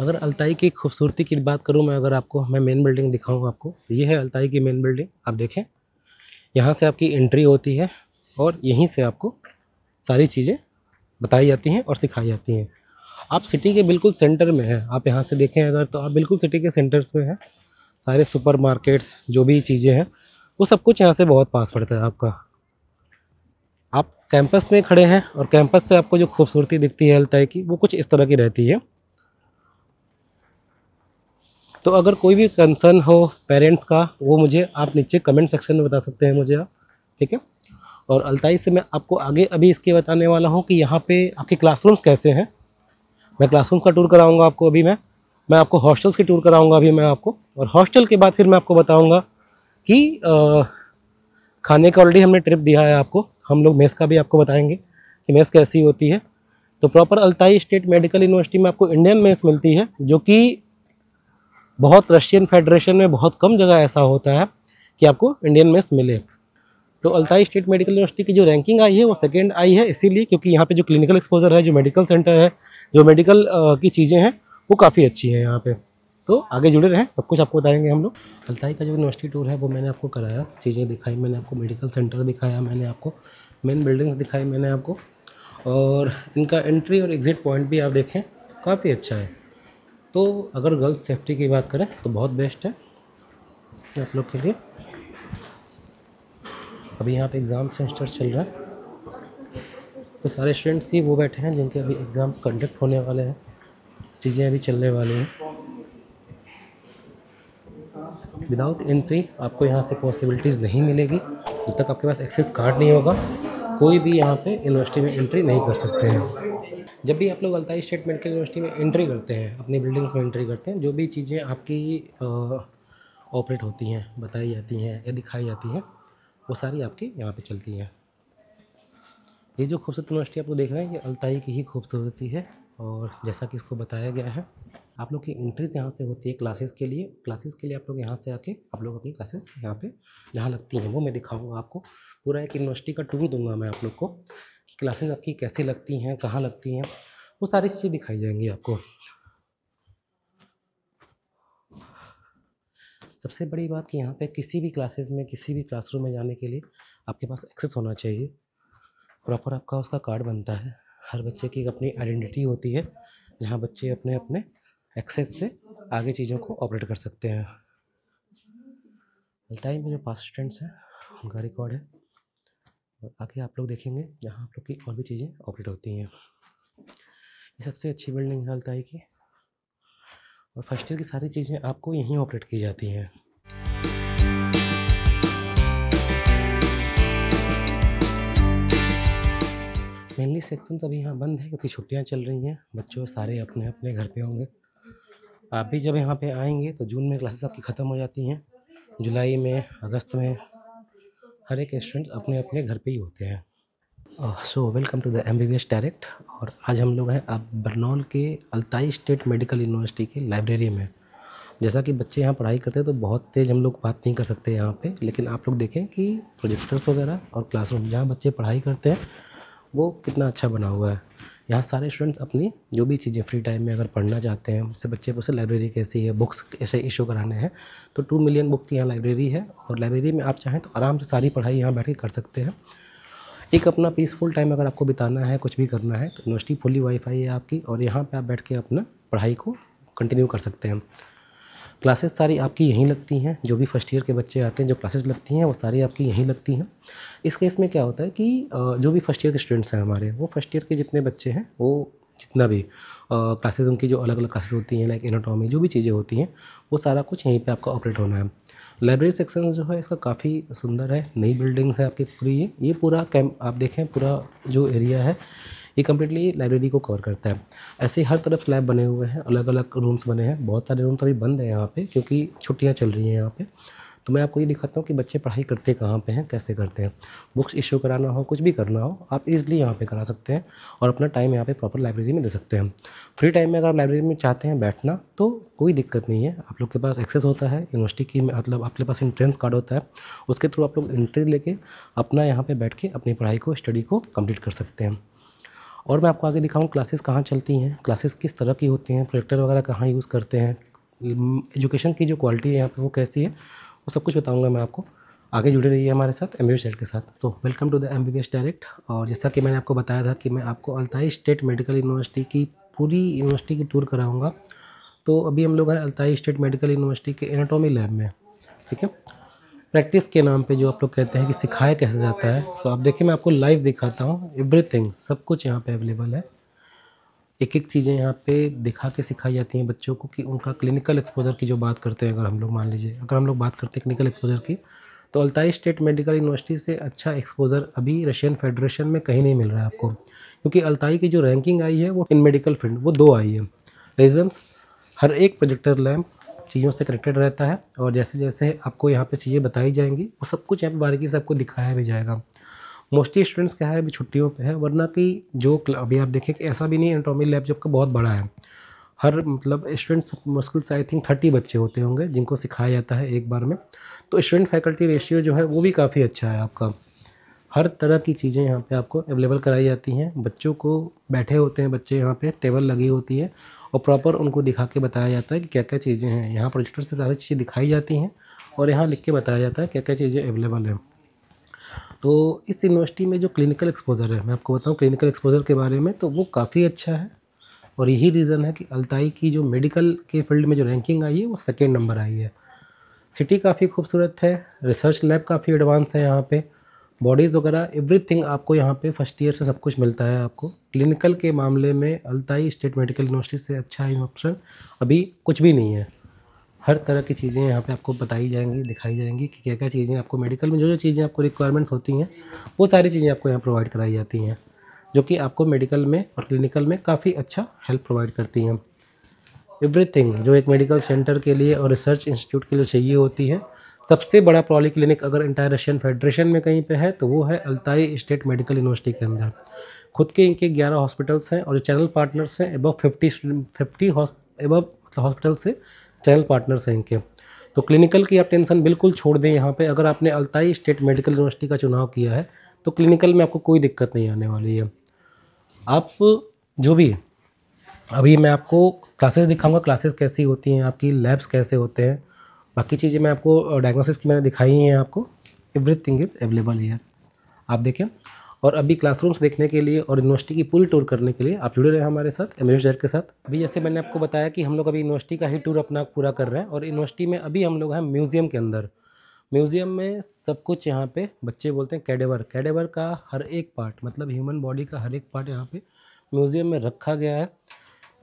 अगर अलताई की खूबसूरती की बात करूँ मैं अगर आपको मैं मेन बिल्डिंग दिखाऊँ आपको तो ये है अलताई की मेन बिल्डिंग आप देखें यहाँ से आपकी एंट्री होती है और यहीं से आपको सारी चीज़ें बताई जाती हैं और सिखाई जाती हैं आप सिटी के बिल्कुल सेंटर में हैं आप यहाँ से देखें अगर तो आप बिल्कुल सिटी के सेंटर्स में हैं सारे सुपर मार्केट्स जो भी चीज़ें हैं वो सब कुछ यहाँ से बहुत पास पड़ता है आपका आप कैंपस में खड़े हैं और कैंपस से आपको जो खूबसूरती दिखती है अलताई की वो कुछ इस तरह की रहती है तो अगर कोई भी कंसर्न हो पेरेंट्स का वो मुझे आप नीचे कमेंट सेक्शन में बता सकते हैं मुझे आप ठीक है और अलताई से मैं आपको आगे अभी इसके बताने वाला हूँ कि यहाँ पे आपके क्लासरूम्स कैसे हैं मैं क्लासरूम का टूर कराऊंगा आपको अभी मैं मैं आपको हॉस्टल्स की टूर कराऊंगा अभी मैं आपको और हॉस्टल के बाद फिर मैं आपको बताऊंगा कि आ, खाने का ऑलरेडी हमने ट्रिप दिया है आपको हम लोग मेस का भी आपको बताएंगे कि मेस कैसी होती है तो proper Altai State Medical University में आपको इंडियन मेस मिलती है जो कि बहुत रशियन फेडरेशन में बहुत कम जगह ऐसा होता है कि आपको इंडियन मेस मिले तो अल्ताई स्टेट मेडिकल यूनिवर्सिटी की जो रैंकिंग आई है वो सेकेंड आई है इसीलिए क्योंकि यहाँ पे जो क्लिनिकल एक्सपोजर है जो मेडिकल सेंटर है जो मेडिकल की चीज़ें हैं वो काफ़ी अच्छी हैं यहाँ पे तो आगे जुड़े रहें सब कुछ आपको बताएंगे हम लोग अल्ताई का जो यूनिवर्सिटी टूर है वो मैंने आपको कराया चीज़ें दिखाई मैंने आपको मेडिकल सेंटर दिखाया मैंने आपको मेन बिल्डिंग्स दिखाई मैंने आपको और इनका एंट्री और एग्ज़िट पॉइंट भी आप देखें काफ़ी अच्छा है तो अगर गर्ल्स सेफ्टी की बात करें तो बहुत बेस्ट है आप लोग के लिए अभी यहाँ पे एग्ज़ाम सेंटर चल रहा है तो सारे स्टूडेंट्स ही वो बैठे हैं जिनके अभी एग्ज़ाम कंडक्ट होने वाले हैं चीज़ें अभी चलने वाली हैं विदाउट एंट्री आपको यहाँ से पॉसिबिलिटीज़ नहीं मिलेगी जब तक आपके पास एक्सेस कार्ड नहीं होगा कोई भी यहाँ पे यूनिवर्सिटी में एंट्री नहीं कर सकते हैं जब भी आप लोग अलताई स्टेट मेडिकल यूनिवर्सिटी में एंट्री करते हैं अपनी बिल्डिंग्स में एंट्री करते हैं जो भी चीज़ें आपकी ऑपरेट होती हैं बताई जाती हैं या दिखाई जाती हैं वो सारी आपकी यहाँ पे चलती हैं ये जो खूबसूरत यूनिवर्सिटी आप लोग देख रहे हैं ये अलताई की ही खूबसूरती है और जैसा कि इसको बताया गया है आप लोग की एंट्रीज यहाँ से होती है क्लासेस के लिए क्लासेस के लिए आप लोग यहाँ से आके आप लोग अपनी क्लासेस यहाँ पे जहाँ लगती हैं वो मैं दिखाऊंगा आपको पूरा एक यूनिवर्सिटी का टूर दूंगा मैं आप लोग को क्लासेस आपकी कैसे लगती हैं कहाँ लगती हैं वो सारी चीज़ें दिखाई जाएंगी आपको सबसे बड़ी बात कि यहाँ पे किसी भी क्लासेस में किसी भी क्लासरूम में जाने के लिए आपके पास एक्सेस होना चाहिए प्रॉपर आपका उसका कार्ड बनता है हर बच्चे की अपनी आइडेंटिटी होती है जहाँ बच्चे अपने अपने एक्सेस से आगे चीज़ों को ऑपरेट कर सकते हैं अल्ताई में जो पास स्टूडेंट्स हैं उनका रिकॉर्ड है और आगे आप लोग देखेंगे यहाँ आप लोग की और भी चीज़ें ऑपरेट होती हैं ये सबसे अच्छी बिल्डिंग है हालत की और फर्स्ट ईयर की सारी चीज़ें आपको यहीं ऑपरेट की जाती हैं मेनली सेक्शन अभी यहाँ बंद है क्योंकि छुट्टियाँ चल रही हैं बच्चों सारे अपने अपने घर पे होंगे आप भी जब यहाँ पे आएंगे तो जून में क्लासेस आपकी ख़त्म हो जाती हैं जुलाई में अगस्त में हर एक स्टूडेंट अपने अपने घर पे ही होते हैं so welcome to the M B B S direct और आज हम लोग हैं अब बरनौल के अल्ताई स्टेट मेडिकल यूनिवर्सिटी के लाइब्रेरी में जैसा कि बच्चे यहाँ पढ़ाई करते हैं तो बहुत तेज़ हम लोग बात नहीं कर सकते यहाँ पे लेकिन आप लोग देखें कि प्रोजेक्टर्स वगैरह और क्लासरूम जहाँ बच्चे पढ़ाई करते हैं वो कितना अच्छा बना हुआ है यहाँ सारे स्टूडेंट्स अपनी जो भी चीज़ें फ्री टाइम में अगर पढ़ना चाहते हैं उससे बच्चे को लाइब्रेरी कैसी है बुक्स कैसे इशू कराने हैं तो टू मिलियन बुक की यहाँ लाइब्रेरी है और लाइब्रेरी में आप चाहें तो आराम से सारी पढ़ाई यहाँ बैठ के कर सकते हैं एक अपना पीसफुल टाइम अगर आपको बिताना है कुछ भी करना है तो यूनिवर्सिटी फुली वाईफाई है आपकी और यहाँ पर आप बैठ के अपना पढ़ाई को कंटिन्यू कर सकते हैं क्लासेस सारी आपकी यहीं लगती हैं जो भी फर्स्ट ईयर के बच्चे आते हैं जो क्लासेस लगती हैं वो सारी आपकी यहीं लगती हैं इस केस में क्या होता है कि जो भी फर्स्ट ईयर के स्टूडेंट्स हैं हमारे वो फर्स्ट ईयर के जितने बच्चे हैं वो जितना भी क्लासेस उनकी जो अलग अलग क्लासेस होती हैं लाइक एनाटॉमी जो भी चीज़ें होती हैं वो सारा कुछ यहीं पर आपका ऑपरेट होना है लाइब्रेरी सेक्शन जो है इसका काफ़ी सुंदर है नई बिल्डिंग्स है आपकी पूरी ये पूरा कैम आप देखें पूरा जो एरिया है ये कम्प्लीटली लाइब्रेरी को कवर करता है ऐसे हर तरफ स्लैब बने हुए हैं अलग अलग रूम्स बने हैं बहुत सारे रूम्स अभी बंद हैं यहाँ पर क्योंकि छुट्टियाँ चल रही हैं यहाँ पर तो मैं आपको ये दिखाता हूँ कि बच्चे पढ़ाई करते कहाँ पे हैं कैसे करते हैं बुक्स इशू कराना हो कुछ भी करना हो आप इजली यहाँ पे करा सकते हैं और अपना टाइम यहाँ पे प्रॉपर लाइब्रेरी में दे सकते हैं फ्री टाइम में अगर आप लाइब्रेरी में चाहते हैं बैठना तो कोई दिक्कत नहीं है आप लोग के पास एक्सेस होता है यूनिवर्सिटी की मतलब आपके पास इंट्रेंस कार्ड होता है उसके थ्रू आप लोग एंट्री लेके अपना यहाँ पर बैठ के अपनी पढ़ाई को स्टडी को कम्प्लीट कर सकते हैं और मैं आपको आगे दिखाऊँ क्लासेस कहाँ चलती हैं क्लासेस किस तरह की होती हैं प्रोजेक्टर वगैरह कहाँ यूज़ करते हैं एजुकेशन की जो क्वालिटी है यहाँ पर वो कैसी है वो सब कुछ बताऊँगा मैं आपको आगे जुड़े रहिए हमारे साथ एम बी के साथ तो welcome to the M B direct और जैसा कि मैंने आपको बताया था कि मैं आपको अल्ताई स्टेट मेडिकल यूनिवर्सिटी की पूरी यूनिवर्सिटी की टूर कराऊंगा तो अभी हम लोग हैं अल्ताई स्टेट मेडिकल यूनिवर्सिटी के एनाटॉमी लैब में ठीक है प्रैक्टिस के नाम पे जो आप लोग कहते हैं कि सिखाया कैसे जाता है सो आप देखिए मैं आपको लाइव दिखाता हूँ एवरीथिंग सब कुछ यहाँ पे अवेलेबल है एक एक चीज़ें यहाँ पे दिखा के सिखाई जाती हैं बच्चों को कि उनका क्लिनिकल एक्सपोजर की जो बात करते हैं अगर हम लोग मान लीजिए अगर हम लोग बात करते हैं क्लिनिकल एक्सपोजर की तो अल्ताई स्टेट मेडिकल यूनिवर्सिटी से अच्छा एक्सपोजर अभी रशियन फेडरेशन में कहीं नहीं मिल रहा है आपको क्योंकि अल्ताई की जो रैंकिंग आई है वो इन मेडिकल फील्ड वो दो आई है रीजन्स हर एक प्रोजेक्टर लैम्प चीज़ों से कनेक्टेड रहता है और जैसे जैसे आपको यहाँ पे चीज़ें बताई जाएंगी वो सब कुछ यहाँ बारीकी से आपको दिखाया भी जाएगा मोस्टली स्टूडेंट्स क्या है अभी छुट्टियों पे है वरना कि जो अभी आप देखें कि ऐसा भी नहीं एनाटॉमी लैब जो आपका बहुत बड़ा है हर मतलब स्टूडेंट्स मुश्किल से आई थिंक थर्टी बच्चे होते होंगे जिनको सिखाया जाता है एक बार में तो स्टूडेंट फैकल्टी रेशियो जो है वो भी काफ़ी अच्छा है आपका हर तरह की चीज़ें यहाँ पे आपको अवेलेबल कराई जाती हैं बच्चों को बैठे होते हैं बच्चे यहाँ पे टेबल लगी होती है और प्रॉपर उनको दिखा के बताया जाता है कि क्या क्या चीज़ें हैं यहाँ प्रोजेक्टर से सारी चीज़ें दिखाई जाती हैं और यहाँ लिख के बताया जाता है क्या क्या चीज़ें अवेलेबल हैं तो इस यूनिवर्सिटी में जो क्लिनिकल एक्सपोजर है मैं आपको बताऊँ क्लिनिकल एक्सपोजर के बारे में तो वो काफ़ी अच्छा है और यही रीज़न है कि अलताई की जो मेडिकल के फील्ड में जो रैंकिंग आई है वो सेकेंड नंबर आई है सिटी काफ़ी खूबसूरत है रिसर्च लैब काफ़ी एडवांस है यहाँ पर बॉडीज़ वगैरह एवरीथिंग आपको यहाँ पे फर्स्ट ईयर से सब कुछ मिलता है आपको क्लिनिकल के मामले में अल्ताई स्टेट मेडिकल यूनिवर्सिटी से अच्छा ऑप्शन अभी कुछ भी नहीं है हर तरह की चीज़ें यहाँ पे आपको बताई जाएंगी दिखाई जाएंगी कि क्या क्या चीज़ें आपको मेडिकल में जो जो चीज़ें आपको रिक्वायरमेंट्स होती हैं वो सारी चीज़ें आपको यहाँ प्रोवाइड कराई जाती हैं जो कि आपको मेडिकल में और क्लिनिकल में काफ़ी अच्छा हेल्प प्रोवाइड करती हैं एवरीथिंग जो एक मेडिकल सेंटर के लिए और रिसर्च इंस्टीट्यूट के लिए चाहिए होती है सबसे बड़ा प्रॉली क्लिनिक अगर इंटायर रशियन फेडरेशन में कहीं पे है तो वो है अल्ताई स्टेट मेडिकल यूनिवर्सिटी के अंदर खुद के इनके ग्यारह हॉस्पिटल्स हैं और चैनल पार्टनर्स हैं above fifty fifty above hospital से चैनल पार्टनर्स हैं इनके तो क्लिनिकल की आप टेंशन बिल्कुल छोड़ दें यहाँ पर अगर आपने अल्ताई स्टेट मेडिकल यूनिवर्सिटी का चुनाव किया है तो क्लिनिकल में आपको कोई दिक्कत नहीं आने वाली है आप जो भी अभी मैं आपको क्लासेस दिखाऊंगा क्लासेस कैसी होती हैं आपकी लैब्स कैसे होते हैं बाकी चीज़ें मैं आपको डायग्नोसिस की मैंने दिखाई हैं आपको everything is available here आप देखें और अभी क्लासरूम्स देखने के लिए और यूनिवर्सिटी की पूरी टूर करने के लिए आप जुड़े रहे हमारे साथ एमरेज शहर के साथ अभी जैसे मैंने आपको बताया कि हम लोग अभी यूनिवर्सिटी का ही टूर अपना पूरा कर रहे हैं और यूनिवर्सिटी में अभी हम लोग हैं म्यूज़ियम के अंदर म्यूज़ियम में सब कुछ यहाँ पे बच्चे बोलते हैं कैडेवर कैडेवर का हर एक पार्ट मतलब ह्यूमन बॉडी का हर एक पार्ट यहाँ पे म्यूज़ियम में रखा गया है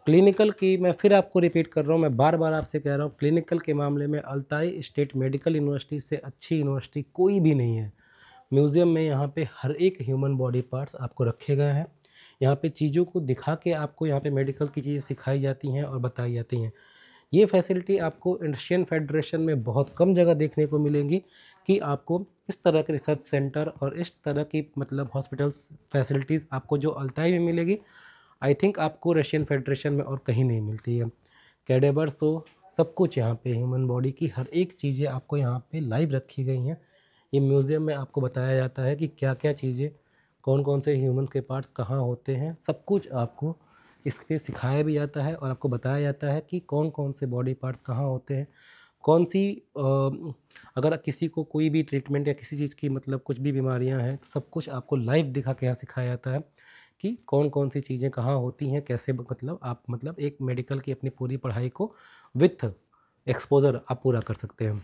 क्लिनिकल की मैं फिर आपको रिपीट कर रहा हूँ मैं बार बार आपसे कह रहा हूँ क्लिनिकल के मामले में अल्ताई स्टेट मेडिकल यूनिवर्सिटी से अच्छी यूनिवर्सिटी कोई भी नहीं है म्यूज़ियम में यहाँ पे हर एक ह्यूमन बॉडी पार्ट्स आपको रखे गए हैं यहाँ पे चीज़ों को दिखा के आपको यहाँ पे मेडिकल की चीज़ें सिखाई जाती हैं और बताई जाती हैं ये फैसिलिटी आपको इंडशियन फेडरेशन में बहुत कम जगह देखने को मिलेंगी कि आपको इस तरह के रिसर्च सेंटर और इस तरह की मतलब हॉस्पिटल्स फैसिलिटीज़ आपको जो अल्ताई में मिलेगी आई थिंक आपको रशियन फेडरेशन में और कहीं नहीं मिलती है कैडेबर्स हो सब कुछ यहाँ पे ह्यूमन बॉडी की हर एक चीज़ें आपको यहाँ पे लाइव रखी गई हैं ये म्यूज़ियम में आपको बताया जाता है कि क्या क्या चीज़ें कौन कौन से ह्यूमन के पार्ट्स कहाँ होते हैं सब कुछ आपको इस पर सिखाया भी जाता है और आपको बताया जाता है कि कौन कौन से बॉडी पार्ट्स कहाँ होते हैं कौन सी अगर किसी को कोई भी ट्रीटमेंट या किसी चीज़ की मतलब कुछ भी बीमारियां हैं तो सब कुछ आपको लाइव दिखा के यहाँ सिखाया जाता है कि कौन कौन सी चीज़ें कहाँ होती हैं कैसे मतलब आप मतलब एक मेडिकल की अपनी पूरी पढ़ाई को विथ एक्सपोज़र आप पूरा कर सकते हैं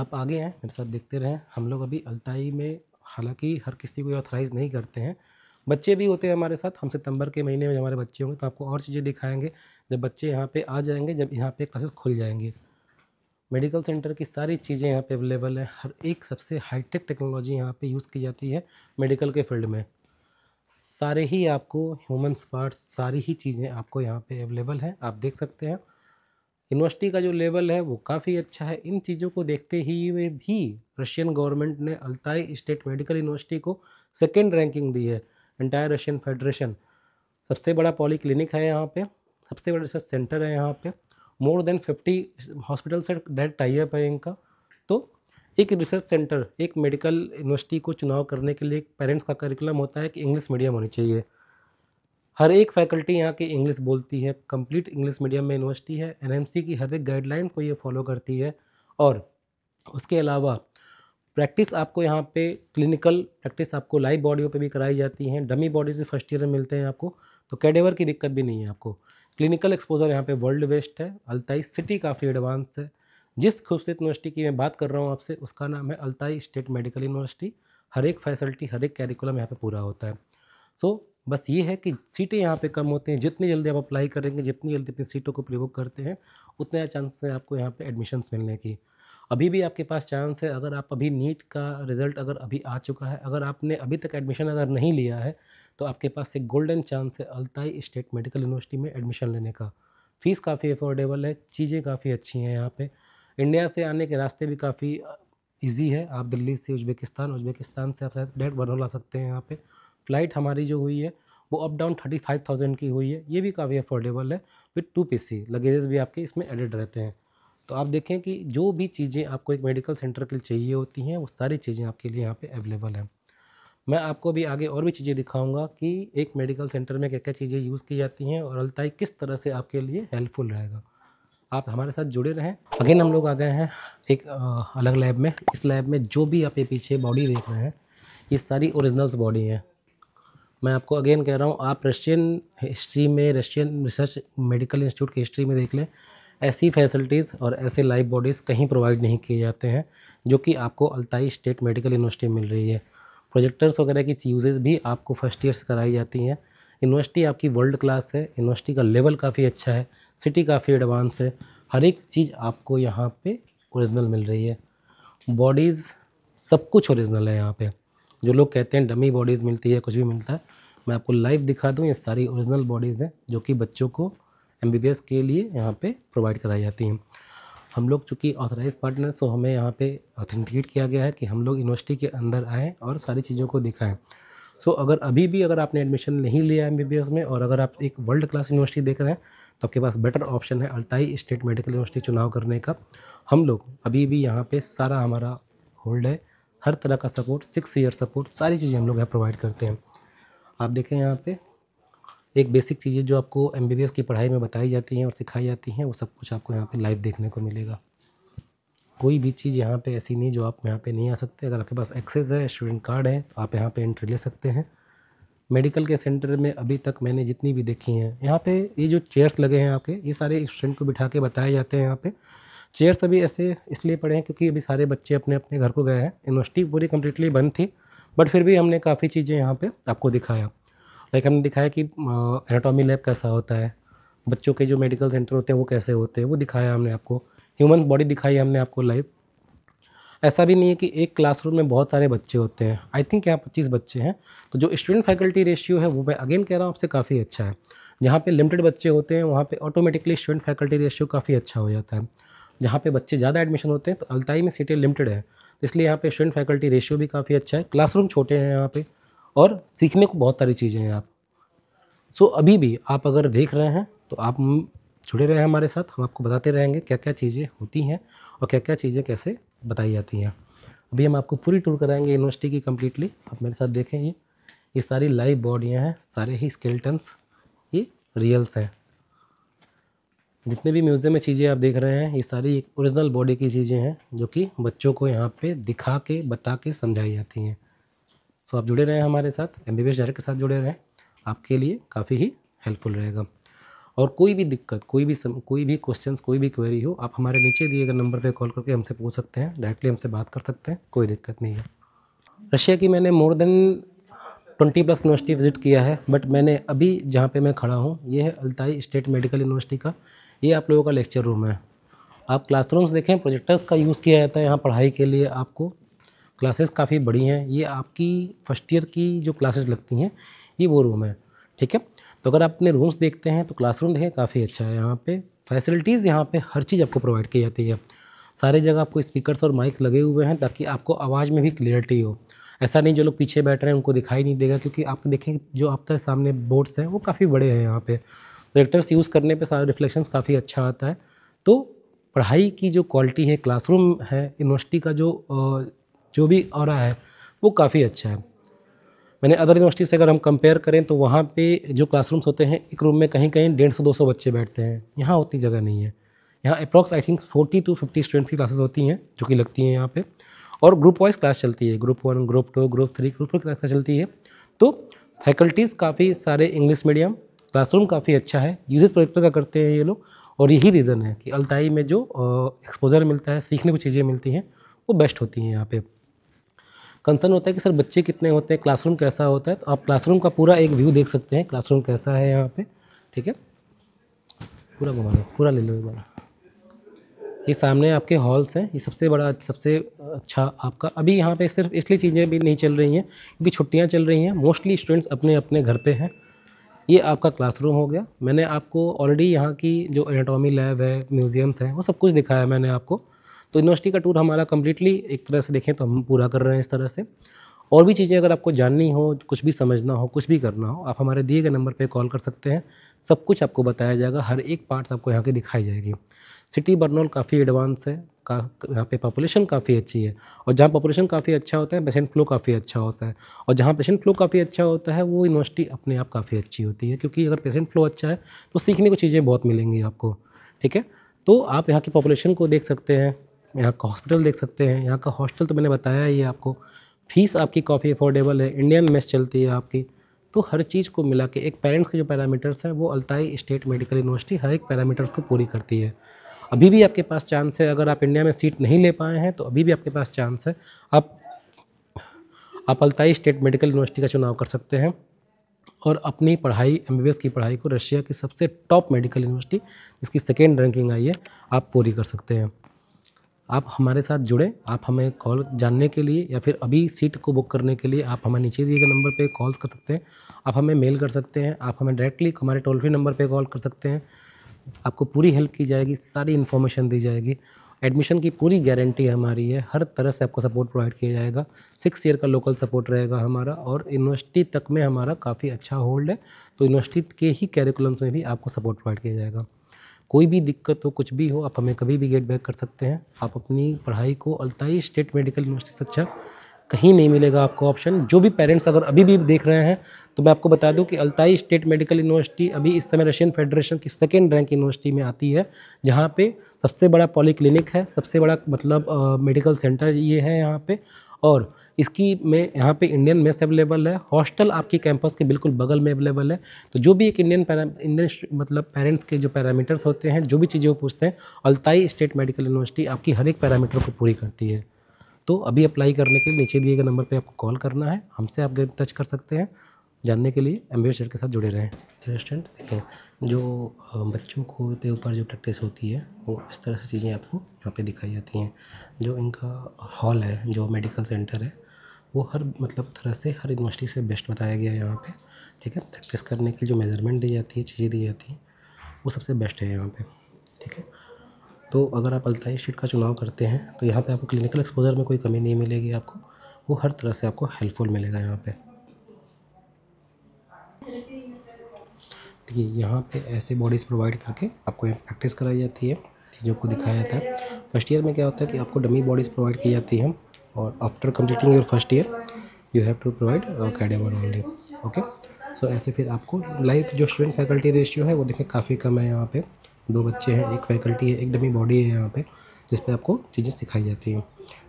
आप आगे हैं मेरे साथ देखते रहें हम लोग अभी अल्ताई में हालांकि हर किसी को ऑथराइज़ नहीं करते हैं बच्चे भी होते हैं हमारे साथ हम सितंबर के महीने में हमारे बच्चे होंगे तो आपको और चीज़ें दिखाएंगे जब बच्चे यहाँ पे आ जाएंगे जब यहाँ पे क्लासेस खुल जाएंगे मेडिकल सेंटर की सारी चीज़ें यहाँ पे अवेलेबल हैं हर एक सबसे हाईटेक टेक्नोलॉजी यहाँ पे यूज़ की जाती है मेडिकल के फील्ड में सारे ही आपको ह्यूमन पार्ट्स सारी ही चीज़ें आपको यहाँ पे अवेलेबल हैं आप देख सकते हैं यूनिवर्सिटी का जो लेवल है वो काफ़ी अच्छा है इन चीज़ों को देखते ही वे भी रशियन गवर्नमेंट ने अल्ताई स्टेट मेडिकल यूनिवर्सिटी को सेकेंड रैंकिंग दी है एंटायर रशियन फेडरेशन सबसे बड़ा पॉली क्लिनिक है यहाँ पर सबसे बड़ा रिसर्च सेंटर है यहाँ पर मोर देन फिफ्टी हॉस्पिटल से डायरेक्ट टाइप है इनका तो एक रिसर्च सेंटर एक मेडिकल यूनिवर्सिटी को चुनाव करने के लिए पेरेंट्स का करिकुलम होता है कि इंग्लिश मीडियम होनी चाहिए हर एक फैकल्टी यहाँ की इंग्लिश बोलती है कंप्लीट इंग्लिश मीडियम में यूनिवर्सिटी है एन की हर एक गाइडलाइंस को ये फॉलो करती है और उसके अलावा प्रैक्टिस आपको यहाँ पे क्लिनिकल प्रैक्टिस आपको लाइव बॉडियों पे भी कराई जाती हैं डमी बॉडी से फर्स्ट ईयर में मिलते हैं आपको तो कैडेवर की दिक्कत भी नहीं है आपको क्लिनिकल एक्सपोजर यहाँ पे वर्ल्ड बेस्ट है अलताई सिटी काफ़ी एडवांस है जिस खूबसूरत यूनिवर्सिटी की मैं बात कर रहा हूँ आपसे उसका नाम है अल्ताई स्टेट मेडिकल यूनिवर्सिटी हर एक फैसिलिटी हर एक कैरिकुलम यहाँ पे पूरा होता है सो so, बस ये है कि सीटें यहाँ पे कम होती हैं जितनी जल्दी आप अप्लाई करेंगे जितनी जल्दी अपनी सीटों को प्रयोग करते हैं उतने चांसेस हैं आपको यहाँ पे एडमिशन्स मिलने की अभी भी आपके पास चांस है अगर आप अभी नीट का रिज़ल्ट अगर अभी आ चुका है अगर आपने अभी तक एडमिशन अगर नहीं लिया है तो आपके पास एक गोल्डन चांस है अल्ताई स्टेट मेडिकल यूनिवर्सिटी में एडमिशन लेने का फ़ीस काफ़ी अफोर्डेबल है चीज़ें काफ़ी अच्छी हैं यहाँ पर इंडिया से आने के रास्ते भी काफ़ी ईजी है आप दिल्ली से उज्बेकिस्तान उज्बेकिस्तान से आप शायद डायरेक्ट ला सकते हैं यहाँ पे फ़्लाइट हमारी जो हुई है वो up down thirty five thousand की हुई है ये भी काफ़ी अफोर्डेबल है with two P C luggages भी आपके इसमें एडिड रहते हैं तो आप देखें कि जो भी चीज़ें आपको एक मेडिकल सेंटर के लिए चाहिए होती हैं वो सारी चीज़ें आपके लिए यहाँ पर अवेलेबल हैं मैं आपको भी आगे और भी चीज़ें दिखाऊँगा कि एक मेडिकल सेंटर में क्या क्या चीज़ें यूज़ की जाती हैं और अलताई किस तरह से आपके लिए हेल्पफुल रहेगा आप हमारे साथ जुड़े रहें अगेन हम लोग आ गए हैं एक अलग लैब में इस लैब में जो भी आपके पीछे बॉडी देख रहे हैं ये सारी ओरिजिनल्स बॉडी हैं मैं आपको अगेन कह रहा हूँ आप रशियन हिस्ट्री में रशियन रिसर्च मेडिकल इंस्टीट्यूट की हिस्ट्री में देख लें ऐसी फैसिलिटीज़ और ऐसे लाइव बॉडीज़ कहीं प्रोवाइड नहीं किए जाते हैं जो कि आपको अल्ताई स्टेट मेडिकल यूनिवर्सिटी मिल रही है प्रोजेक्टर्स वगैरह की चीज़ें भी आपको फर्स्ट ईयर कराई जाती हैं यूनिवर्सिटी आपकी वर्ल्ड क्लास है यूनिवर्सिटी का लेवल काफ़ी अच्छा है सिटी काफ़ी एडवांस है हर एक चीज़ आपको यहाँ पे ओरिजिनल मिल रही है बॉडीज़ सब कुछ ओरिजिनल है यहाँ पे जो लोग कहते हैं डमी बॉडीज़ मिलती है कुछ भी मिलता है मैं आपको लाइव दिखा दूँ ये सारी ओरिजिनल बॉडीज़ हैं जो कि बच्चों को एम के लिए यहाँ पर प्रोवाइड कराई जाती हैं हम लोग चूँकि ऑथराइज पार्टनर सो हमें यहाँ पे ऑथेंटिकेट किया गया है कि हम लोग यूनिवर्सिटी के अंदर आएँ और सारी चीज़ों को दिखाएँ सो अगर अभी भी अगर आपने एडमिशन नहीं लिया एम में और अगर आप एक वर्ल्ड क्लास यूनिवर्सिटी देख रहे हैं तो आपके पास बेटर ऑप्शन है अल्ताई स्टेट मेडिकल यूनिवर्सिटी चुनाव करने का हम लोग अभी भी यहाँ पर सारा हमारा होल्ड है हर तरह का सपोर्ट सिक्स ईयर सपोर्ट सारी चीज़ें हम लोग यहाँ प्रोवाइड करते हैं आप देखें यहाँ पर एक बेसिक चीज़ें जो आपको एम की पढ़ाई में बताई जाती हैं और सिखाई जाती हैं वो सब कुछ आपको यहाँ पे लाइव देखने को मिलेगा कोई भी चीज़ यहाँ पे ऐसी नहीं जो आप यहाँ पे नहीं आ सकते अगर आपके पास एक्सेस है स्टूडेंट कार्ड है तो आप यहाँ पे एंट्री ले सकते हैं मेडिकल के सेंटर में अभी तक मैंने जितनी भी देखी हैं यहाँ पे ये जो चेयर्स लगे हैं आपके ये सारे स्टूडेंट को बिठा के बताए जाते हैं यहाँ पर चेयर्स अभी ऐसे इसलिए पड़े हैं क्योंकि अभी सारे बच्चे अपने अपने घर को गए हैं यूनिवर्सिटी पूरी कम्प्लीटली बंद थी बट फिर भी हमने काफ़ी चीज़ें यहाँ पर आपको दिखाया लाइक हमने दिखाया कि एनाटॉमी लैब कैसा होता है बच्चों के जो मेडिकल सेंटर होते हैं वो कैसे होते हैं वो दिखाया हमने आपको ह्यूमन बॉडी दिखाई हमने आपको लाइव ऐसा भी नहीं है कि एक क्लासरूम में बहुत सारे बच्चे होते हैं आई थिंक यहाँ पच्चीस बच्चे हैं तो जो स्टूडेंट फैकल्टी रेशियो है वो मैं अगेन कह रहा हूँ आपसे काफ़ी अच्छा है जहाँ पे लिमिटेड बच्चे होते हैं वहाँ पे ऑटोमेटिकली स्टूडेंट फैकल्टी रेशियो काफ़ी अच्छा हो जाता है जहाँ पे बच्चे ज़्यादा एडमिशन होते हैं तो अल्ताई में सीटें लिमिटेड है तो इसलिए यहाँ पे स्टूडेंट फैकल्टी रेशियो भी काफ़ी अच्छा है क्लासरूम छोटे हैं यहाँ पे और सीखने को बहुत सारी चीज़ें हैं आप सो so, अभी भी आप अगर देख रहे हैं तो आप जुड़े रहे हमारे साथ हम आपको बताते रहेंगे क्या क्या चीज़ें होती हैं और क्या क्या चीज़ें कैसे बताई जाती हैं अभी हम आपको पूरी टूर कराएंगे यूनिवर्सिटी की कम्प्लीटली आप मेरे साथ देखें ये ये सारी लाइव बॉडियाँ हैं सारे ही स्केल्टन्स ये रियल्स हैं जितने भी म्यूज़ियम में चीज़ें आप देख रहे हैं ये सारी एक ओरिजिनल बॉडी की चीज़ें हैं जो कि बच्चों को यहाँ पे दिखा के बता के समझाई जाती हैं सो आप जुड़े रहें हमारे साथ एम बी के साथ जुड़े रहें आपके लिए काफ़ी ही हेल्पफुल रहेगा और कोई भी दिक्कत कोई भी सम, कोई भी क्वेश्चन कोई भी क्वेरी हो आप हमारे नीचे दिए गए नंबर पर कॉल करके हमसे पूछ सकते हैं डायरेक्टली हमसे बात कर सकते हैं कोई दिक्कत नहीं है रशिया की मैंने more than twenty plus university visit किया है बट मैंने अभी जहाँ पे मैं खड़ा हूँ ये है अल्ताई स्टेट मेडिकल यूनिवर्सिटी का ये आप लोगों का लेक्चर रूम है आप क्लासरूम्स देखें प्रोजेक्टर्स का यूज़ किया जाता है यहाँ पढ़ाई के लिए आपको क्लासेस काफ़ी बड़ी हैं ये आपकी फर्स्ट ईयर की जो क्लासेस लगती हैं ये वो रूम है ठीक है तो अगर आप अपने रूम्स देखते हैं तो क्लासरूम देखें काफ़ी अच्छा है यहाँ पे फैसिलिटीज़ यहाँ पे हर चीज़ आपको प्रोवाइड की जाती है सारे जगह आपको स्पीकर्स और माइक लगे हुए हैं ताकि आपको आवाज़ में भी क्लियरिटी हो ऐसा नहीं जो लोग पीछे बैठ रहे हैं उनको दिखाई नहीं देगा क्योंकि आप देखें जो आपके सामने बोर्ड्स हैं वो काफ़ी बड़े हैं यहाँ पर प्रोजेक्टर्स यूज़ करने पर सारा रिफ्लेक्शन काफ़ी अच्छा आता है तो पढ़ाई की जो क्वालिटी है क्लासरूम है यूनिवर्सिटी का जो जो भी और है वो काफ़ी अच्छा है मैंने अदर यूनिवर्सिटी से अगर हम कंपेयर करें तो वहाँ पे जो क्लासरूम्स होते हैं एक रूम में कहीं कहीं डेढ़ सौ दो सौ बच्चे बैठते हैं यहाँ उतनी जगह नहीं है यहाँ approx I think forty to fifty students की क्लासेस होती हैं जो कि लगती हैं यहाँ पर और ग्रुप वाइज क्लास चलती है group one group two group three group four class चलती है तो फैकल्टीज़ काफ़ी सारे इंग्लिश मीडियम क्लासरूम काफ़ी अच्छा है यूजेस प्रोजेक्टर का करते हैं ये लोग और यही रीज़न है कि अल्ताई में जो एक्सपोजर मिलता है सीखने को चीज़ें मिलती हैं वो बेस्ट होती हैं यहाँ पे कंसर्न होता है कि सर बच्चे कितने होते हैं क्लासरूम कैसा होता है तो आप क्लासरूम का पूरा एक व्यू देख सकते हैं क्लासरूम कैसा है यहाँ पे ठीक है पूरा घुमा लो पूरा ले लो एक बार ये सामने आपके हॉल्स हैं ये सबसे बड़ा सबसे अच्छा आपका अभी यहाँ पे सिर्फ इसलिए चीज़ें भी नहीं चल रही हैं क्योंकि छुट्टियाँ चल रही हैं मोस्टली स्टूडेंट्स अपने अपने घर पे हैं ये आपका क्लासरूम हो गया मैंने आपको ऑलरेडी यहाँ की जो एनाटॉमी लैब है म्यूज़ियम्स हैं वो सब कुछ दिखाया मैंने आपको तो यूनिवर्सिटी का टूर हमारा कम्प्लीटली एक तरह से देखें तो हम पूरा कर रहे हैं इस तरह से और भी चीज़ें अगर आपको जाननी हो कुछ भी समझना हो कुछ भी करना हो आप हमारे दिए गए नंबर पर कॉल कर सकते हैं सब कुछ आपको बताया जाएगा हर एक पार्ट आपको यहाँ के दिखाई जाएगी सिटी बर्नौल काफ़ी एडवांस है का यहाँ पे पॉपुलेशन काफ़ी अच्छी है और जहाँ पॉपुलेशन काफ़ी अच्छा होता है पेशेंट फ्लो काफ़ी अच्छा होता है और जहाँ पेशेंट फ्लो काफ़ी अच्छा होता है वो यूनिवर्सिटी अपने आप काफ़ी अच्छी होती है क्योंकि अगर पेशेंट फ्लो अच्छा है तो सीखने को चीज़ें बहुत मिलेंगी आपको ठीक है तो आप यहाँ की पॉपुलेशन को देख सकते हैं यहाँ का हॉस्पिटल देख सकते हैं यहाँ का हॉस्टल तो मैंने बताया ही आपको फ़ीस आपकी काफ़ी अफोर्डेबल है इंडियन मेस चलती है आपकी तो हर चीज़ को मिला के एक पेरेंट्स के जो पैरामीटर्स हैं वो अल्ताई स्टेट मेडिकल यूनिवर्सिटी हर एक पैरामीटर्स को पूरी करती है अभी भी आपके पास चांस है अगर आप इंडिया में सीट नहीं ले पाए हैं तो अभी भी आपके पास चांस है आप आप अल्ताई स्टेट मेडिकल यूनिवर्सिटी का चुनाव कर सकते हैं और अपनी पढ़ाई एम की पढ़ाई को रशिया की सबसे टॉप मेडिकल यूनिवर्सिटी जिसकी सेकेंड रैंकिंग आई है आप पूरी कर सकते हैं आप हमारे साथ जुड़ें आप हमें कॉल जानने के लिए या फिर अभी सीट को बुक करने के लिए आप हमें नीचे दिए गए नंबर पे कॉल कर सकते हैं आप हमें मेल कर सकते हैं आप हमें डायरेक्टली हमारे टोल फ्री नंबर पे कॉल कर सकते हैं आपको पूरी हेल्प की जाएगी सारी इन्फॉर्मेशन दी जाएगी एडमिशन की पूरी गारंटी हमारी है हर तरह से आपको सपोर्ट प्रोवाइड किया जाएगा सिक्स ईयर का लोकल सपोर्ट रहेगा हमारा और यूनिवर्सिटी तक में हमारा काफ़ी अच्छा होल्ड है तो यूनिवर्सिटी के ही कैरिकुलम्स में भी आपको सपोर्ट प्रोवाइड किया जाएगा कोई भी दिक्कत हो कुछ भी हो आप हमें कभी भी गेट बैक कर सकते हैं आप अपनी पढ़ाई को अलताई स्टेट मेडिकल यूनिवर्सिटी से अच्छा कहीं नहीं मिलेगा आपको ऑप्शन जो भी पेरेंट्स अगर अभी भी देख रहे हैं तो मैं आपको बता दूं कि अलताई स्टेट मेडिकल यूनिवर्सिटी अभी इस समय रशियन फेडरेशन की सेकेंड रैंक यूनिवर्सिटी में आती है जहाँ पे सबसे बड़ा पॉलीक्लिनिक है सबसे बड़ा मतलब मेडिकल सेंटर ये है यहाँ पे और इसकी में यहाँ पे इंडियन मेस अवेलेबल है हॉस्टल आपके कैंपस के बिल्कुल बगल में अवेलेबल है तो जो भी एक इंडियन इंडियन मतलब पेरेंट्स के जो पैरामीटर्स होते हैं जो भी चीज़ें वो पूछते हैं अलताई स्टेट मेडिकल यूनिवर्सिटी आपकी हर एक पैरामीटर को पूरी करती है तो अभी अप्लाई करने के लिए नीचे दिए गए नंबर पर आपको कॉल करना है हमसे आप टच कर सकते हैं जानने के लिए एम्बेसडर के साथ जुड़े रहें रेस्टोरेंट देखें जो बच्चों को के ऊपर जो प्रैक्टिस होती है वो इस तरह से चीज़ें आपको यहाँ पे दिखाई जाती हैं जो इनका हॉल है जो मेडिकल सेंटर है वो हर मतलब तरह से हर यूनिवर्सिटी से बेस्ट बताया गया है यहाँ पे ठीक है प्रैक्टिस करने की जो मेज़रमेंट दी जाती है चीज़ें दी जाती हैं वो सबसे बेस्ट है यहाँ पे ठीक है तो अगर आप अल्ताई शीट का चुनाव करते हैं तो यहाँ पे आपको क्लिनिकल एक्सपोजर में कोई कमी नहीं मिलेगी आपको वो हर तरह से आपको हेल्पफुल मिलेगा यहाँ ठीक देखिए यहाँ पे ऐसे बॉडीज़ प्रोवाइड करके आपको प्रैक्टिस कराई जाती है चीज़ों को दिखाया जाता है फर्स्ट ईयर में क्या होता है कि आपको डमी बॉडीज़ प्रोवाइड की जाती हैं और after completing your first year you have to provide uh, cadaver okay so ऐसे फिर आपको लाइफ जो स्टूडेंट फैकल्टी रेशियो है वो देखें काफ़ी कम है यहाँ पे दो बच्चे हैं एक फैकल्टी है एक डमी बॉडी है यहाँ पे जिस पे आपको चीज़ें सिखाई जाती हैं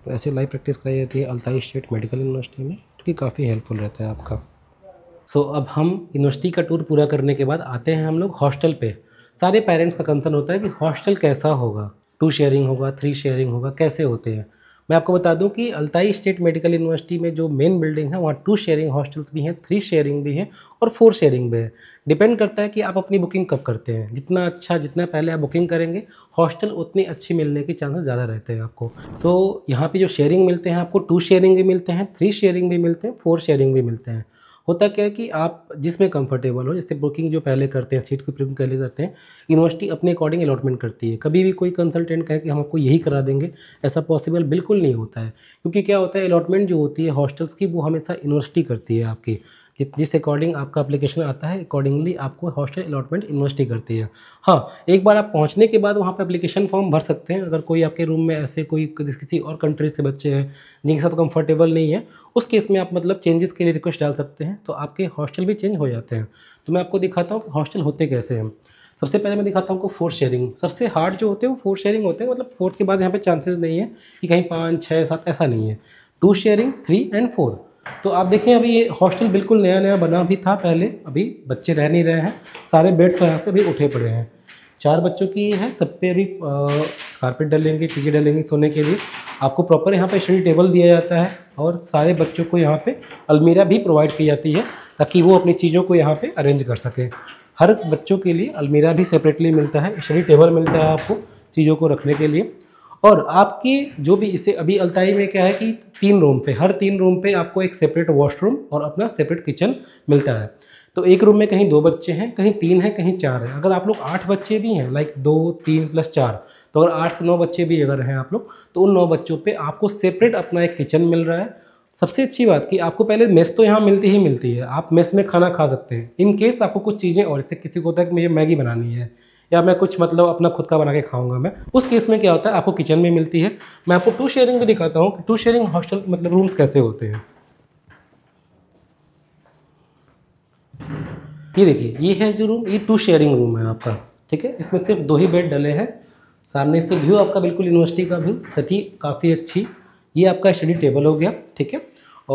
तो ऐसे लाइव प्रैक्टिस कराई जाती है अल्ताई स्टेट मेडिकल यूनिवर्सिटी में जो कि काफ़ी हेल्पफुल रहता है आपका सो so, अब हम यूनिवर्सिटी का टूर पूरा करने के बाद आते हैं हम लोग हॉस्टल पे सारे पेरेंट्स का कंसर्न होता है कि हॉस्टल कैसा होगा टू शेयरिंग होगा थ्री शेयरिंग होगा कैसे होते हैं मैं आपको बता दूं कि अल्ताई स्टेट मेडिकल यूनिवर्सिटी में जो मेन बिल्डिंग है वहाँ टू शेयरिंग हॉस्टल्स भी हैं थ्री शेयरिंग भी हैं और फोर शेयरिंग भी है डिपेंड करता है कि आप अपनी बुकिंग कब करते हैं जितना अच्छा जितना पहले आप बुकिंग करेंगे हॉस्टल उतनी अच्छी मिलने के चांसेस ज़्यादा रहते हैं आपको सो so, यहाँ पर जो शेयरिंग मिलते हैं आपको टू शेयरिंग भी मिलते हैं थ्री शेयरिंग भी मिलते हैं फोर शेयरिंग भी मिलते हैं होता क्या है कि आप जिसमें कंफर्टेबल हो जैसे बुकिंग जो पहले करते हैं सीट की बुकिंग पहले करते हैं यूनिवर्सिटी अपने अकॉर्डिंग अलॉटमेंट करती है कभी भी कोई कंसल्टेंट कहे कि हम आपको यही करा देंगे ऐसा पॉसिबल बिल्कुल नहीं होता है क्योंकि क्या होता है अलॉटमेंट जो होती है हॉस्टल्स की वो हमेशा यूनिवर्सिटी करती है आपकी जिस अकॉर्डिंग आपका एप्लीकेशन आता है अकॉर्डिंगली आपको हॉस्टल अलॉटमेंट यूनिवर्सिटी करती है हाँ एक बार आप पहुँचने के बाद वहाँ पर एप्लीकेशन फॉर्म भर सकते हैं अगर कोई आपके रूम में ऐसे कोई किसी और कंट्री से बच्चे हैं जिनके साथ कंफर्टेबल नहीं है उस केस में आप मतलब चेंजेस के लिए रिक्वेस्ट डाल सकते हैं तो आपके हॉस्टल भी चेंज हो जाते हैं तो मैं आपको दिखाता हूँ कि हॉस्टल होते कैसे हैं सबसे पहले मैं दिखाता हूँ आपको फोर्थ शेयरिंग सबसे हार्ड जो होते हैं वो फोर्थ शेयरिंग होते हैं मतलब फोर्थ के बाद यहाँ पे चांसेस नहीं है कि कहीं पाँच छः सात ऐसा नहीं है two sharing three and four तो आप देखें अभी ये हॉस्टल बिल्कुल नया नया बना भी था पहले अभी बच्चे रह नहीं रहे हैं सारे बेड्स यहाँ से अभी उठे पड़े हैं चार बच्चों की है सब पे अभी कारपेट डलेंगे चीज़ें डलेंगी सोने के लिए आपको प्रॉपर यहाँ पे स्टडी टेबल दिया जाता है और सारे बच्चों को यहाँ पे अलमीरा भी प्रोवाइड की जाती है ताकि वो अपनी चीज़ों को यहाँ पे अरेंज कर सकें हर बच्चों के लिए अलमीरा भी सेपरेटली मिलता है स्टडी टेबल मिलता है आपको चीज़ों को रखने के लिए और आपकी जो भी इसे अभी अलताई में क्या है कि तीन रूम पे हर तीन रूम पे आपको एक सेपरेट वॉशरूम और अपना सेपरेट किचन मिलता है तो एक रूम में कहीं दो बच्चे हैं कहीं तीन हैं कहीं चार हैं अगर आप लोग आठ बच्चे भी हैं लाइक दो तीन प्लस चार तो अगर आठ से नौ बच्चे भी अगर हैं आप लोग तो उन नौ बच्चों पर आपको सेपरेट अपना एक किचन मिल रहा है सबसे अच्छी बात कि आपको पहले मेस तो यहाँ मिलती ही मिलती है आप मेस में खाना खा सकते हैं इन केस आपको कुछ चीज़ें और इससे किसी को होता है कि मुझे मैगी बनानी है या मैं कुछ मतलब अपना खुद का बना के खाऊंगा मैं उस केस में क्या होता है आपको किचन में मिलती है मैं आपको टू शेयरिंग भी दिखाता हूँ टू शेयरिंग हॉस्टल मतलब रूम्स कैसे होते हैं ये देखिए ये है जो रूम ये टू शेयरिंग रूम है आपका ठीक है इसमें सिर्फ दो ही बेड डले हैं सामने से व्यू आपका बिल्कुल यूनिवर्सिटी का व्यू सटी काफ़ी अच्छी ये आपका स्टडी टेबल हो गया ठीक है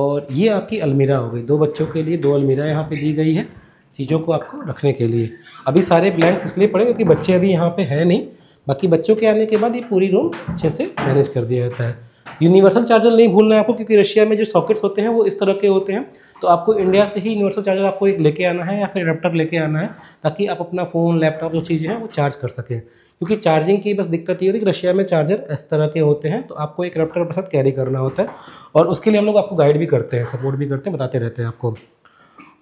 और ये आपकी अलमीरा हो गई दो बच्चों के लिए दो अलमीरा यहाँ पे दी गई है चीज़ों को आपको रखने के लिए अभी सारे ब्लैंक्स इसलिए पड़े क्योंकि बच्चे अभी यहाँ पे हैं नहीं बाकी बच्चों के आने के बाद ये पूरी रूम अच्छे से मैनेज कर दिया जाता है यूनिवर्सल चार्जर नहीं भूलना है आपको क्योंकि रशिया में जो सॉकेट्स होते हैं वो इस तरह के होते हैं तो आपको इंडिया से ही यूनिवर्सल चार्जर आपको एक लेके आना है या फिर अडेप्टर लेके आना है ताकि आप अपना फ़ोन लैपटॉप जो चीज़ें हैं वो चार्ज कर सकें क्योंकि चार्जिंग की बस दिक्कत ये होती है कि रशिया में चार्जर इस तरह के होते हैं तो आपको एक अडेप्टर के साथ कैरी करना होता है और उसके लिए हम लोग आपको गाइड भी करते हैं सपोर्ट भी करते हैं बताते रहते हैं आपको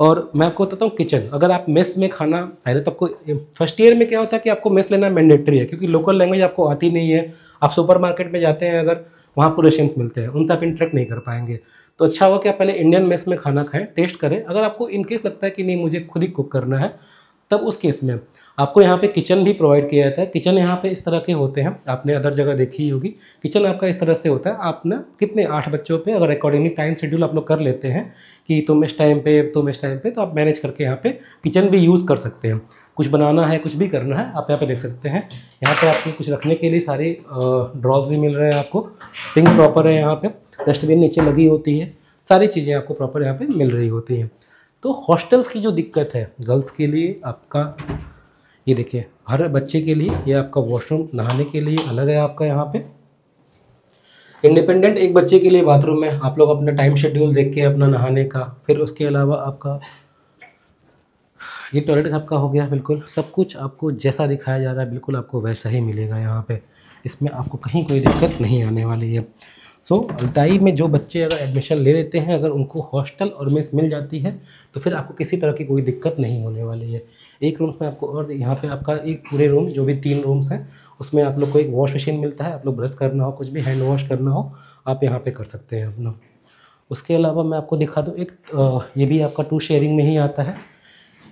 और मैं आपको बताता हूँ किचन अगर आप मेस में खाना पहले तो आपको फर्स्ट ईयर में क्या होता है कि आपको मेस लेना मैंडेटरी है क्योंकि लोकल लैंग्वेज आपको आती नहीं है आप सुपरमार्केट में जाते हैं अगर वहाँ पर शेम्स मिलते हैं उनसे आप इंटरेक्ट नहीं कर पाएंगे तो अच्छा होगा कि आप पहले इंडियन मेस में खाना खाएँ टेस्ट करें अगर आपको इनकेस लगता है कि नहीं मुझे खुद ही कुक करना है तब उस केस में आपको यहाँ पे किचन भी प्रोवाइड किया जाता है किचन यहाँ पे इस तरह के होते हैं आपने अदर जगह देखी होगी किचन आपका इस तरह से होता है आप ना कितने आठ बच्चों पे अगर अकॉर्डिंगली टाइम शेड्यूल आप लोग कर लेते हैं कि तुम इस टाइम पे तुम इस टाइम पे तो आप मैनेज करके यहाँ पे किचन भी यूज़ कर सकते हैं कुछ बनाना है कुछ भी करना है आप यहाँ पर देख सकते हैं यहाँ पर आपको कुछ रखने के लिए सारे ड्रॉज भी मिल रहे हैं आपको सिंक प्रॉपर है यहाँ पर डस्टबिन नीचे लगी होती है सारी चीज़ें आपको प्रॉपर यहाँ पर मिल रही होती हैं तो हॉस्टल्स की जो दिक्कत है गर्ल्स के लिए आपका ये देखिए हर बच्चे के लिए ये आपका वॉशरूम नहाने के लिए अलग है आपका यहाँ पे इंडिपेंडेंट एक बच्चे के लिए बाथरूम है आप लोग अपना टाइम शेड्यूल देख के अपना नहाने का फिर उसके अलावा आपका ये टॉयलेट आपका हो गया बिल्कुल सब कुछ आपको जैसा दिखाया जा रहा है बिल्कुल आपको वैसा ही मिलेगा यहाँ पे इसमें आपको कहीं कोई दिक्कत नहीं आने वाली है सो so, अल्ताई में जो बच्चे अगर एडमिशन ले लेते हैं अगर उनको हॉस्टल और मेस मिल जाती है तो फिर आपको किसी तरह की कोई दिक्कत नहीं होने वाली है एक रूम्स में आपको और यहाँ पे आपका एक पूरे रूम जो भी तीन रूम्स हैं उसमें आप लोग को एक वॉश मशीन मिलता है आप लोग ब्रश करना हो कुछ भी हैंड वॉश करना हो आप यहाँ पर कर सकते हैं अपना उसके अलावा मैं आपको दिखा दूँ एक ये भी आपका टू शेयरिंग में ही आता है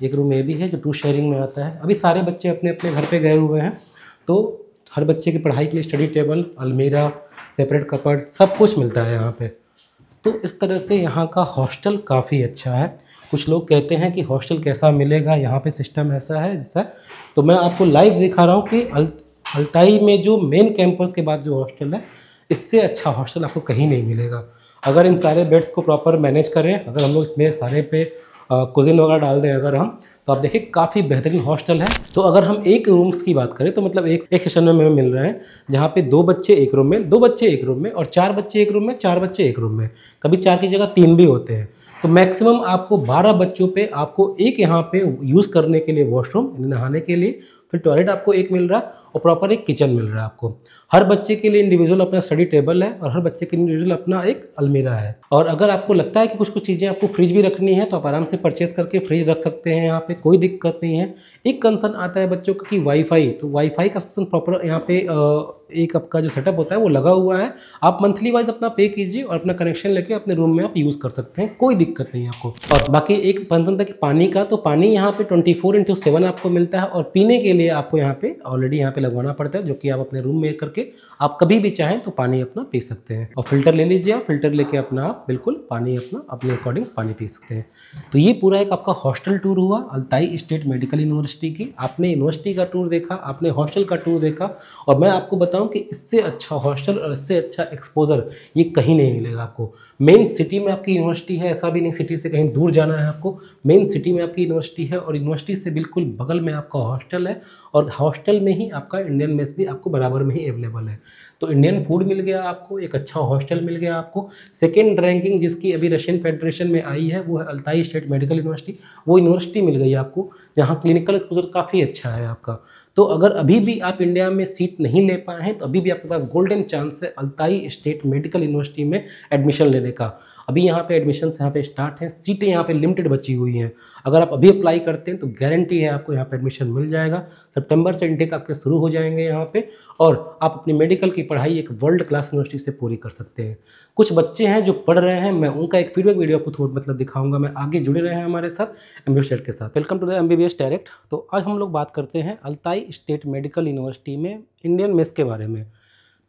एक रूम ये भी है जो टू शेयरिंग में आता है अभी सारे बच्चे अपने अपने घर पर गए हुए हैं तो हर बच्चे की पढ़ाई के लिए स्टडी टेबल अलमीरा सेपरेट कपड़ सब कुछ मिलता है यहाँ पे तो इस तरह से यहाँ का हॉस्टल काफ़ी अच्छा है कुछ लोग कहते हैं कि हॉस्टल कैसा मिलेगा यहाँ पे सिस्टम ऐसा है जैसा तो मैं आपको लाइव दिखा रहा हूँ कि अल, अल्ताई में जो मेन कैंपस के बाद जो हॉस्टल है इससे अच्छा हॉस्टल आपको कहीं नहीं मिलेगा अगर इन सारे बेड्स को प्रॉपर मैनेज करें अगर हम लोग इसमें सारे पे कुजिन वगैरह डाल दें अगर हम तो आप देखिए काफ़ी बेहतरीन हॉस्टल है तो अगर हम एक रूम्स की बात करें तो मतलब एक एक सेशन में हमें मिल रहे हैं जहाँ पे दो बच्चे एक रूम में दो बच्चे एक रूम में और चार बच्चे एक रूम में चार बच्चे एक रूम में कभी चार की जगह तीन भी होते हैं तो मैक्सिमम आपको बारह बच्चों पर आपको एक यहाँ पर यूज़ करने के लिए वॉशरूम नहाने के लिए फिर टॉयलेट आपको एक मिल रहा है और प्रॉपर एक किचन मिल रहा है आपको हर बच्चे के लिए इंडिविजुअल अपना स्टडी टेबल है और हर बच्चे के इंडिविजुअल अपना एक अलमीरा है और अगर आपको लगता है कि कुछ कुछ चीज़ें आपको फ्रिज भी रखनी है तो आप आराम से परचेज करके फ्रिज रख सकते हैं यहाँ पे कोई दिक्कत नहीं है एक कंसर्न आता है बच्चों का कि वाईफाई तो वाईफाई का प्रॉपर यहाँ पे एक आपका जो सेटअप होता है वो लगा हुआ है आप मंथली वाइज अपना पे कीजिए और अपना कनेक्शन लेके अपने रूम में आप यूज़ कर सकते हैं कोई दिक्कत नहीं है आपको और बाकी एक कंसर्न था कि पानी का तो पानी यहाँ पे ट्वेंटी फोर इंटू सेवन आपको मिलता है और पीने के लिए लिए आपको यहाँ पे ऑलरेडी यहाँ पे लगवाना पड़ता है जो कि आप अपने रूम में करके आप कभी भी चाहें तो पानी अपना पी सकते हैं और फिल्टर ले लीजिए आप फिल्टर लेके अपना आप बिल्कुल पानी अपना अपने अकॉर्डिंग पानी पी सकते हैं तो ये पूरा एक आपका हॉस्टल टूर हुआ अल्ताई स्टेट मेडिकल यूनिवर्सिटी की आपने यूनिवर्सिटी का टूर देखा आपने हॉस्टल का टूर देखा और मैं आपको बताऊँ कि इससे अच्छा हॉस्टल और इससे अच्छा एक्सपोजर ये कहीं नहीं मिलेगा आपको मेन सिटी में आपकी यूनिवर्सिटी है ऐसा भी नहीं सिटी से कहीं दूर जाना है आपको मेन सिटी में आपकी यूनिवर्सिटी है और यूनिवर्सिटी से बिल्कुल बगल में आपका हॉस्टल है और हॉस्टल में ही आपका इंडियन मेस भी आपको बराबर में ही अवेलेबल है तो इंडियन फूड मिल गया आपको एक अच्छा हॉस्टल मिल गया आपको सेकेंड रैंकिंग जिसकी अभी रशियन फेडरेशन में आई है वो है अल्ताई स्टेट मेडिकल यूनिवर्सिटी वो यूनिवर्सिटी मिल गई आपको जहाँ क्लिनिकल एक्सपोजर काफ़ी अच्छा है आपका तो अगर अभी भी आप इंडिया में सीट नहीं ले पाए हैं तो अभी भी आपके पास गोल्डन चांस है अल्ताई स्टेट मेडिकल यूनिवर्सिटी में एडमिशन लेने का अभी यहाँ पे एडमिशन यहाँ पे स्टार्ट हैं सीटें यहाँ पे लिमिटेड बची हुई हैं अगर आप अभी अप्लाई करते हैं तो गारंटी है आपको यहाँ पे एडमिशन मिल जाएगा सेप्टेम्बर से इंटेक आपके शुरू हो जाएंगे यहाँ पर और आप अपनी मेडिकल की पढ़ाई एक वर्ल्ड क्लास यूनिवर्सिटी से पूरी कर सकते हैं कुछ बच्चे हैं जो पढ़ रहे हैं मैं उनका एक फीडबैक वीडियो आपको थोड़ा मतलब दिखाऊंगा मैं आगे जुड़े रहे हैं हमारे साथ एम के साथ welcome to the M direct तो आज हम लोग बात करते हैं अल्ताई स्टेट मेडिकल यूनिवर्सिटी में इंडियन मेस के बारे में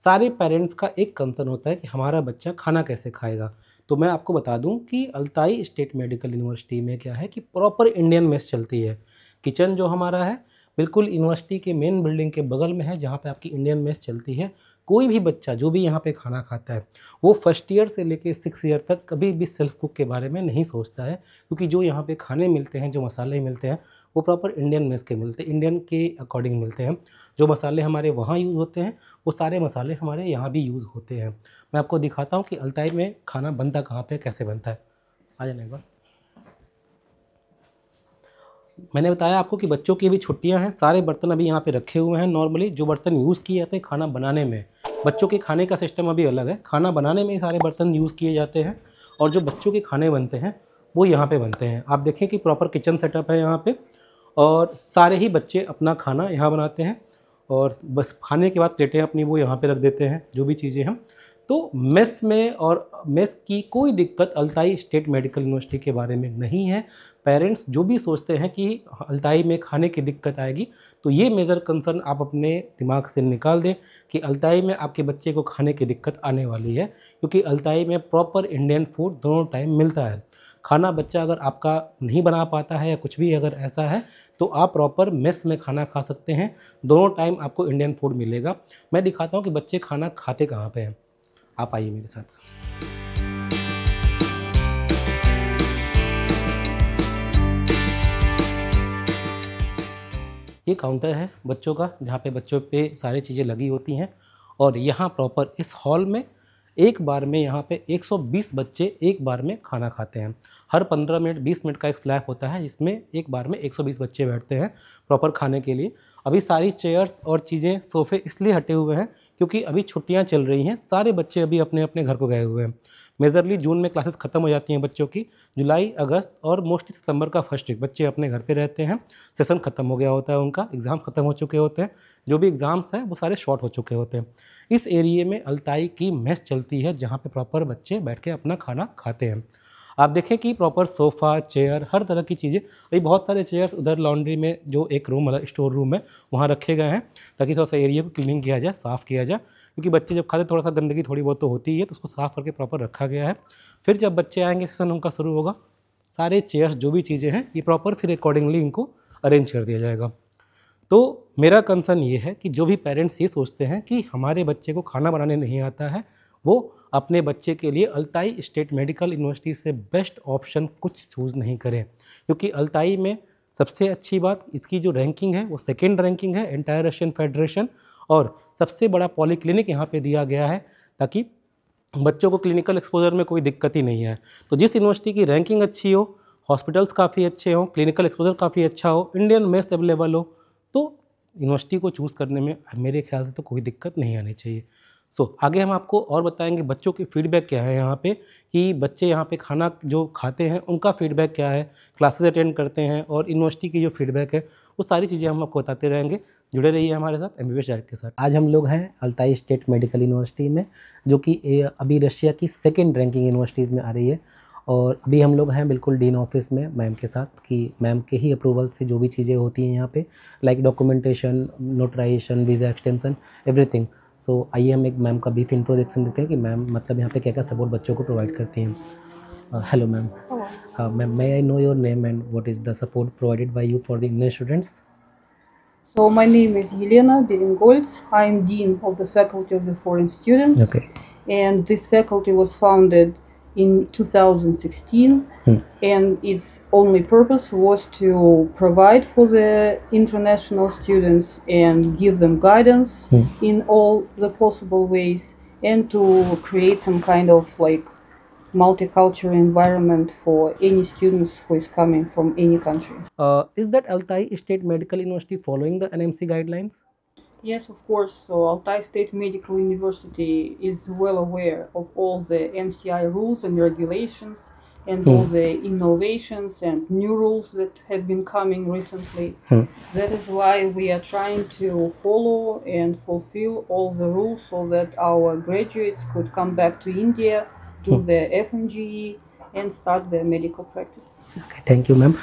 सारे पेरेंट्स का एक कंसर्न होता है कि हमारा बच्चा खाना कैसे खाएगा तो मैं आपको बता दूं कि अल्ताई स्टेट मेडिकल यूनिवर्सिटी में क्या है कि प्रॉपर इंडियन मेस चलती है किचन जो हमारा है बिल्कुल यूनिवर्सिटी के मेन बिल्डिंग के बगल में है जहाँ पे आपकी इंडियन मेस चलती है कोई भी बच्चा जो भी यहाँ पे खाना खाता है वो फर्स्ट ईयर से लेके सिक्स ईयर तक कभी भी सेल्फ कुक के बारे में नहीं सोचता है क्योंकि जो यहाँ पे खाने मिलते हैं जो मसाले मिलते हैं वो प्रॉपर इंडियन मेस के मिलते हैं इंडियन के अकॉर्डिंग मिलते हैं जो मसाले हमारे वहाँ यूज़ होते हैं वो सारे मसाले हमारे यहाँ भी यूज़ होते हैं मैं आपको दिखाता हूँ कि अलताई में खाना बनता कहाँ पर कैसे बनता है आ जाने का मैंने बताया आपको कि बच्चों की भी छुट्टियां हैं सारे बर्तन अभी यहाँ पे रखे हुए हैं नॉर्मली जो बर्तन यूज़ किए जाते हैं खाना बनाने में बच्चों के खाने का सिस्टम अभी अलग है खाना बनाने में ही सारे बर्तन यूज़ किए जाते हैं और जो बच्चों के खाने बनते हैं वो यहाँ पर बनते हैं आप देखें कि प्रॉपर किचन सेटअप है यहाँ पर और सारे ही बच्चे अपना खाना यहाँ बनाते हैं और बस खाने के बाद प्लेटें अपनी वो यहाँ पे रख देते हैं जो भी चीज़ें हम तो मेस में और मेस की कोई दिक्कत अल्ताई स्टेट मेडिकल यूनिवर्सिटी के बारे में नहीं है पेरेंट्स जो भी सोचते हैं कि अल्ताई में खाने की दिक्कत आएगी तो ये मेजर कंसर्न आप अपने दिमाग से निकाल दें कि अल्ताई में आपके बच्चे को खाने की दिक्कत आने वाली है क्योंकि अल्ताई में प्रॉपर इंडियन फूड दोनों टाइम मिलता है खाना बच्चा अगर आपका नहीं बना पाता है या कुछ भी अगर ऐसा है तो आप प्रॉपर मेस में खाना खा सकते हैं दोनों टाइम आपको इंडियन फूड मिलेगा मैं दिखाता हूँ कि बच्चे खाना खाते कहाँ पर हैं आप आइए मेरे साथ ये काउंटर है बच्चों का जहाँ पे बच्चों पे सारी चीज़ें लगी होती हैं और यहाँ प्रॉपर इस हॉल में एक बार में यहाँ पे 120 बच्चे एक बार में खाना खाते हैं हर 15 मिनट 20 मिनट का एक स्लैब होता है इसमें एक बार में 120 बच्चे बैठते हैं प्रॉपर खाने के लिए अभी सारी चेयर्स और चीज़ें सोफे इसलिए हटे हुए हैं क्योंकि अभी छुट्टियाँ चल रही हैं सारे बच्चे अभी अपने अपने घर को गए हुए हैं मेजरली जून में क्लासेस खत्म हो जाती हैं बच्चों की जुलाई अगस्त और मोस्टली सितंबर का फर्स्ट वीक बच्चे अपने घर पे रहते हैं सेशन खत्म हो गया होता है उनका एग्ज़ाम खत्म हो चुके होते हैं जो भी एग्ज़ाम्स हैं वो सारे शॉर्ट हो चुके होते हैं इस एरिए में अलताई की मेस चलती है जहाँ पे प्रॉपर बच्चे बैठ के अपना खाना खाते हैं आप देखें कि प्रॉपर सोफ़ा चेयर हर तरह की चीज़ें अभी बहुत सारे चेयर्स उधर लॉन्ड्री में जो एक रूम मतलब स्टोर रूम है वहाँ रखे गए हैं ताकि थोड़ा सा एरिया को क्लीनिंग किया जाए साफ़ किया जाए क्योंकि बच्चे जब खाते थोड़ा सा गंदगी थोड़ी बहुत तो होती है तो उसको साफ़ करके प्रॉपर रखा गया है फिर जब बच्चे आएंगे सेशन उनका शुरू होगा सारे चेयर्स जो भी चीज़ें हैं ये प्रॉपर फिर अकॉर्डिंगली इनको अरेंज कर दिया जाएगा तो मेरा कंसर्न ये है कि जो भी पेरेंट्स ये सोचते हैं कि हमारे बच्चे को खाना बनाने नहीं आता है वो अपने बच्चे के लिए अल्ताई स्टेट मेडिकल यूनिवर्सिटी से बेस्ट ऑप्शन कुछ चूज़ नहीं करें क्योंकि अल्ताई में सबसे अच्छी बात इसकी जो रैंकिंग है वो सेकेंड रैंकिंग है एंटायर रशियन फेडरेशन और सबसे बड़ा पॉलीक्लिनिक यहाँ पे दिया गया है ताकि बच्चों को क्लिनिकल एक्सपोजर में कोई दिक्कत ही नहीं है तो जिस यूनिवर्सिटी की रैंकिंग अच्छी हो हॉस्पिटल्स काफ़ी अच्छे हों क्लिनिकल एक्सपोजर काफ़ी अच्छा हो इंडियन मेस अवेलेबल हो तो यूनिवर्सिटी को चूज़ करने में मेरे ख्याल से तो कोई दिक्कत नहीं आनी चाहिए सो so, आगे हम आपको और बताएंगे बच्चों की फीडबैक क्या है यहाँ पे कि बच्चे यहाँ पे खाना जो खाते हैं उनका फीडबैक क्या है क्लासेस अटेंड करते हैं और यूनिवर्सिटी की जो फीडबैक है वो सारी चीज़ें हम आपको बताते रहेंगे जुड़े रहिए हमारे साथ एम बी के साथ आज हम लोग हैं अल्ताई स्टेट मेडिकल यूनिवर्सिटी में जो कि अभी रशिया की सेकेंड रैंकिंग यूनिवर्सिटीज़ में आ रही है और अभी हम लोग हैं बिल्कुल डीन ऑफिस में मैम के साथ कि मैम के ही अप्रूवल से जो भी चीज़ें होती हैं यहाँ पे like documentation notarization visa extension everything so आइए हम एक मैम का ब्रीफ इंट्रोडक्शन देते हैं कि मैम मतलब यहाँ पे क्या क्या सपोर्ट बच्चों को प्रोवाइड करती हैं hello ma'am ma'am may I know your name and what is the support provided by you for the Indian students So my name is Yelena Berengolds. I am Dean of the Faculty of the Foreign Students. Okay. And this faculty was founded in 2016 hmm. and its only purpose was to provide for the international students and give them guidance hmm. in all the possible ways and to create some kind of like multicultural environment for any students who is coming from any country. Uh, is that Altai State Medical University following the NMC guidelines? Yes, of course. So Altai State Medical University is well aware of all the MCI rules and regulations and mm. all the innovations and new rules that have been coming recently. Mm. That is why we are trying to follow and fulfill all the rules so that our graduates could come back to India, do mm. their FMGE, and start their medical practice. Okay, thank you, ma'am.